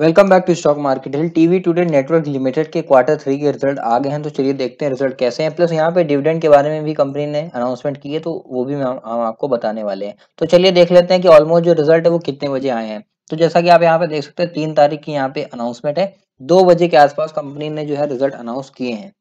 welcome back to stock market hill TV Today Network Limited के quarter three के result आ गए हैं तो चलिए देखते हैं रिजल्ट कैसे हैं प्लस यहाँ पे डिविडेंड के बारे में भी कंपनी ने अनाउंसमेंट की है तो वो भी हम आपको बताने वाले हैं तो चलिए देख लेते हैं कि ऑलमोस्ट जो रिजल्ट है वो कितने बजे आए हैं तो जैसा कि आप यहाँ पे देख सकते हैं तीन तारीख की यहाँ पे अनाउंसमेंट है दो बजे के आसपास कंपनी ने जो है रिजल्ट अनाउंस किए हैं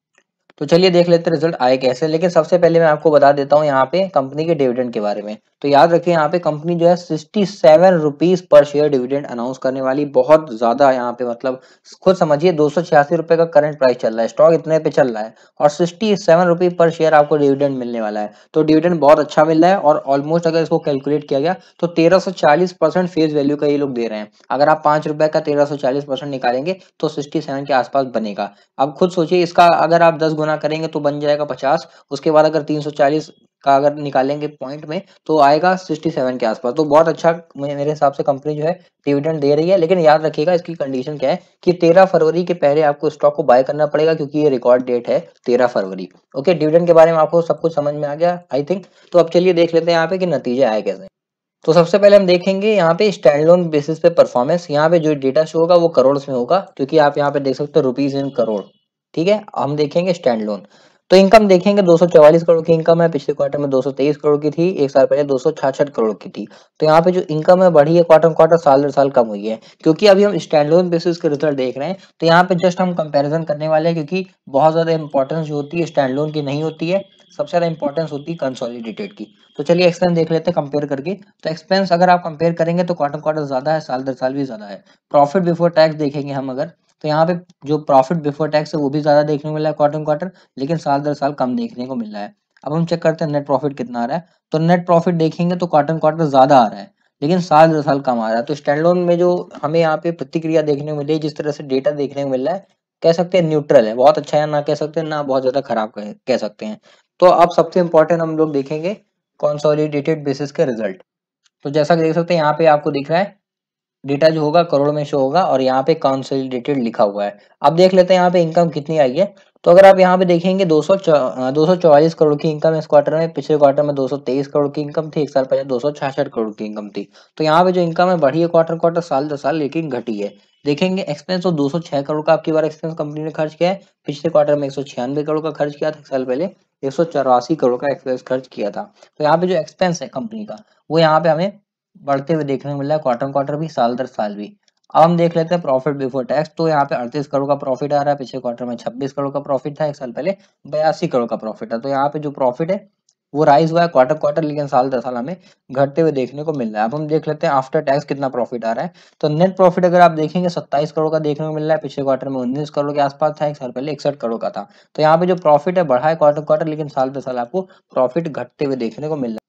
तो चलिए देख लेते रिजल्ट आए कैसे लेकिन सबसे पहले मैं आपको बता देता हूँ यहाँ पे कंपनी के डिविडेंड के बारे में तो याद रखिए यहाँ पे कंपनी जो है sixty seven rupees per share dividend announce करने वाली बहुत ज्यादा यहाँ पे मतलब खुद समझिए दो सौ छियासी रुपए का करंट प्राइस चल रहा है स्टॉक इतने पे चल रहा है और sixty seven rupees per share आपको डिविडेंड मिलने वाला है तो डिविडेंड बहुत अच्छा मिल रहा है और ऑलमोस्ट अगर इसको कैलकुलेट किया गया तो तेरह सौ चालीस परसेंट फेस वैल्यू का ये लोग दे रहे हैं अगर आप पांच रुपए का तेरह चालीस परसेंट निकालेंगे तो सिक्सटी सेवन के आसपास बनेगा अब खुद सोचिए इसका अगर आप दस गुना करेंगे तो बन जाएगा पचास उसके बाद अगर तीन का अगर निकालेंगे पॉइंट में तो आएगा सिक्सटी सेवन के आसपास तो बहुत अच्छा मेरे हिसाब से कंपनी जो है डिविडेंड दे रही है लेकिन याद रखिएगा इसकी कंडीशन क्या है कि तेरह फरवरी के पहले आपको स्टॉक को बाय करना पड़ेगा क्योंकि ये रिकॉर्ड डेट है तेरह फरवरी ओके डिविडेंड के बारे में आपको सब कुछ समझ में आ गया आई थिंक तो अब चलिए देख लेते हैं यहाँ पे कि नतीजे आए कैसे तो सबसे पहले हम देखेंगे यहाँ पे स्टैंड लोन बेसिस पे परफॉर्मेंस यहाँ पे जो डेटा शो होगा वो करोड़ में होगा क्योंकि आप यहाँ पे देख सकते हो रुपीज इन करोड़ ठीक है हम देखेंगे स्टैंड लोन तो इनकम देखेंगे 244 करोड़ की इनकम है पिछले क्वार्टर में 223 करोड़ की थी एक साल पहले दो करोड़ की थी तो यहाँ पे जो इनकम है बढ़ी है क्वार्टर क्वार्टर साल दर साल कम हुई है क्योंकि अभी हम स्टैंड लोन बेसिस के रिजल्ट देख रहे हैं तो यहाँ पे जस्ट हम कंपेरिजन करने वाले हैं क्योंकि बहुत ज्यादा इंपॉर्टेंस जो होती है स्टैंड लोन की नहीं होती है सबसे ज्यादा इंपॉर्टेंस होती है कंसोलिडेटेड की तो चलिए एक्सपेंस देख लेते हैं कंपेयर करके तो एक्सपेंस अगर आप कंपेयर करेंगे तो क्वार्टर क्वार्टर ज्यादा है साल दर साल भी ज्यादा है प्रॉफिट बिफोर टैक्स देखेंगे हम अगर तो यहाँ पे जो प्रॉफिट बिफोर टैक्स है वो भी ज़्यादा देखने को मिला है क्वार्टर क्वार्टर लेकिन साल दर साल कम देखने को मिल रहा है अब हम चेक करते हैं नेट प्रॉफिट कितना आ रहा है तो नेट प्रॉफिट देखेंगे तो क्वार्टर क्वार्टर ज़्यादा आ रहा है लेकिन साल दर साल कम आ रहा है तो स्टैंडलोन में जो हमें यहाँ पे प्रतिक्रिया देखने को मिली जिस तरह से डेटा देखने को मिल रहा है कह सकते हैं न्यूट्रल है बहुत अच्छा है ना कह सकते हैं ना बहुत ज़्यादा खराब कह सकते हैं तो अब सबसे इम्पोर्टेंट हम लोग देखेंगे कॉन्सोलिडेटेड बेसिस के रिजल्ट तो जैसा कि देख सकते हैं यहाँ पे आपको दिख रहा है डेटा जो होगा करोड़ में शो होगा और यहाँ पे कंसोलिडेटेड लिखा हुआ है अब देख लेते हैं यहाँ पे इनकम कितनी आई है तो अगर आप यहाँ पे देखेंगे दो सौ करोड़ की इनकम इस क्वार्टर में पिछले क्वार्टर में 223 करोड़ की इनकम थी एक साल पहले दो करोड़ की इनकम थी तो यहाँ पे जो इनकम है बढ़ी है क्वार्टर क्वार्टर साल दो साल लेकिन घटी है देखेंगे एक्सपेंस तो छह करोड़ का आपकी बार एक्सपेंस कंपनी ने खर्च किया है पिछले क्वार्टर में एक करोड़ का खर्च किया था एक साल पहले एक करोड़ का एक्सपेंस खर्च किया था तो यहाँ पे जो एक्सपेंस है कंपनी का वो यहाँ पे हमें बढ़ते हुए देखने को मिला क्वार्टर क्वार्टर भी साल दर साल भी अब हम देख लेते हैं प्रॉफिट बिफोर टैक्स तो यहाँ पे अड़तीस करोड़ का प्रॉफिट आ रहा है पिछले क्वार्टर में छब्बीस करोड़ का प्रॉफिट था एक साल पहले बयासी करोड़ का प्रॉफिट था तो यहाँ पे जो प्रॉफिट है वो राइज हुआ है क्वार्टर क्वार्टर लेकिन साल दर साल हमें घटते हुए देखने को मिल रहा है अब हम देख लेते हैं आफ्टर टैक्स कितना प्रॉफिट आ रहा है तो नेट प्रॉफिट अगर आप देखेंगे सत्ताईस करोड़ का देखने को मिल रहा है पिछले क्वार्टर में उन्नीस करोड़ के आसपास था एक साल पहले इकसठ करोड़ का था तो यहाँ पे जो प्रॉफिट है बढ़ा है क्वार्टर क्वार्टर लेकिन साल दर साल आपको प्रॉफिट घटते हुए देखने को मिल रहा है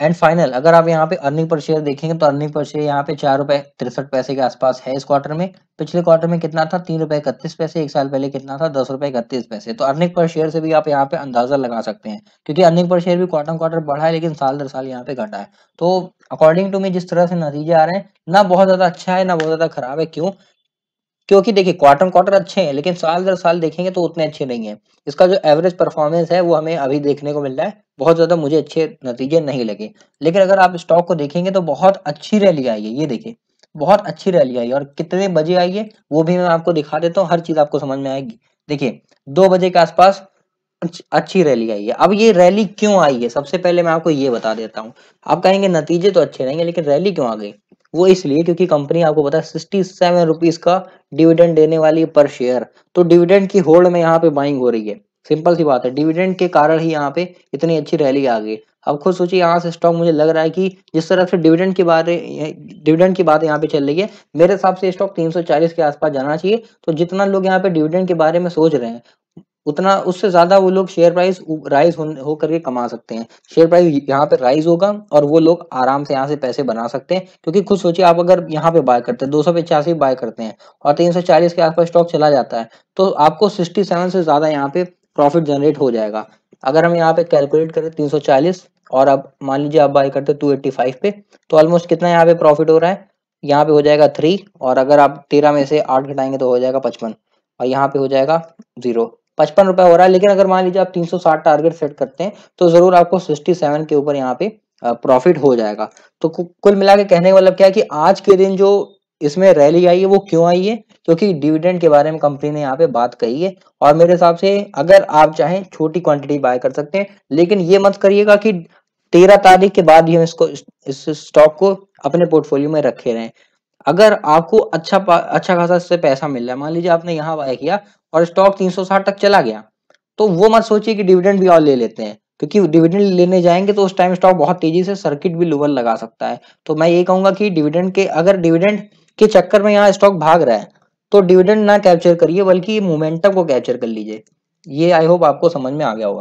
एंड फाइनल अगर आप यहाँ पे अर्निंग पर शेयर देखेंगे तो अर्निंग पर शेयर यहाँ पे चार रुपए तिरसठ पैसे के आसपास है इस क्वार्टर में पिछले क्वार्टर में कितना था तीन रुपए इकतीस पैसे एक साल पहले कितना था दस रुपए इकतीस पैसे तो अर्निंग पर शेयर से भी आप यहाँ पे अंदाजा लगा सकते हैं क्योंकि अर्निंग पर शेयर भी क्वार्टर क्वार्टर बढ़ा है लेकिन साल दर साल यहाँ पे घटा है तो अकॉर्डिंग टू मी जिस तरह से नतीजे आ रहे हैं ना बहुत ज्यादा अच्छा है ना बहुत ज्यादा खराब है क्यों क्योंकि देखिए क्वार्टर क्वार्टर अच्छे हैं लेकिन साल दर साल देखेंगे तो उतने अच्छे नहीं है इसका जो एवरेज परफॉर्मेंस है वो हमें अभी देखने को मिल रहा है बहुत ज़्यादा मुझे अच्छे नतीजे नहीं लगे लेकिन अगर आप स्टॉक को देखेंगे तो बहुत अच्छी रैली आई है ये देखिए बहुत अच्छी रैली आई है और कितने बजे आई है वो भी मैं आपको दिखा देता हूँ हर चीज़ आपको समझ में आएगी देखिए दो बजे के आसपास अच्छी रैली आई है अब ये रैली क्यों आई है सबसे पहले मैं आपको ये बता देता हूँ आप कहेंगे नतीजे तो अच्छे रहेंगे लेकिन रैली क्यों आ गई वो इसलिए क्योंकि कंपनी आपको पता है सिक्सटी सेवन रुपीज का डिविडेंड देने वाली है पर शेयर तो डिविडेंड की होल्ड में यहाँ पे बाइंग हो रही है सिंपल सी बात है डिविडेंड के कारण ही यहाँ पे इतनी अच्छी रैली आ गई अब खुद सोचिए यहाँ से स्टॉक मुझे लग रहा है कि जिस तरह से डिविडेंड के बारे डिविडेंड की बात यहाँ पे चल रही है मेरे हिसाब से स्टॉक 340 के आसपास जाना चाहिए तो जितना लोग यहाँ पे डिविडेंड के बारे में सोच रहे हैं उतना उससे ज्यादा वो लोग शेयर प्राइस राइज हो, के करके कमा सकते हैं शेयर प्राइस यहाँ पे राइज होगा और वो लोग आराम से यहाँ से पैसे बना सकते हैं क्योंकि खुद सोचिए आप अगर यहाँ पे बाय करते हैं दो सौ पचासी बाय करते हैं और तीन सौ चालीस के आसपास स्टॉक चला जाता है तो आपको सिक्सटी सेवन से ज्यादा यहाँ पे प्रॉफिट जनरेट हो जाएगा अगर हम यहाँ पे कैलकुलेट करें तीन सौ चालीस और अब मान लीजिए आप बाय करते टू एट्टी फाइव पे तो ऑलमोस्ट कितना यहाँ पे प्रॉफिट हो रहा है यहाँ पे हो जाएगा थ्री और अगर आप तेरह में से आठ घटाएंगे तो हो जाएगा पचपन और यहाँ पे हो जाएगा जीरो पचपन रुपए हो रहा है लेकिन अगर मान लीजिए आप 360 टारगेट सेट करते हैं तो जरूर आपको 67 के ऊपर यहाँ पे प्रॉफिट हो जाएगा तो कुल मिला के कहने का मतलब क्या है कि आज के दिन जो इसमें रैली आई है वो क्यों आई है क्योंकि डिविडेंड के बारे में कंपनी ने यहाँ पे बात कही है और मेरे हिसाब से अगर आप चाहें छोटी क्वांटिटी बाय कर सकते हैं लेकिन ये मत करिएगा कि तेरह तारीख के बाद ही हम इसको इस स्टॉक को अपने पोर्टफोलियो में रखे रहे अगर आपको अच्छा अच्छा खासा इससे पैसा मिल रहा है मान लीजिए आपने यहाँ बाय किया और स्टॉक 360 तक चला गया तो वो मत सोचिए कि डिविडेंड भी और ले लेते हैं क्योंकि डिविडेंड लेने जाएंगे तो उस टाइम स्टॉक बहुत तेजी से सर्किट भी लोअर लगा सकता है तो मैं ये कहूंगा कि डिविडेंड के अगर डिविडेंड के चक्कर में यहाँ स्टॉक भाग रहा है तो डिविडेंड ना कैप्चर करिए बल्कि मोमेंटम को कैप्चर कर लीजिए ये आई होप आपको समझ में आ गया होगा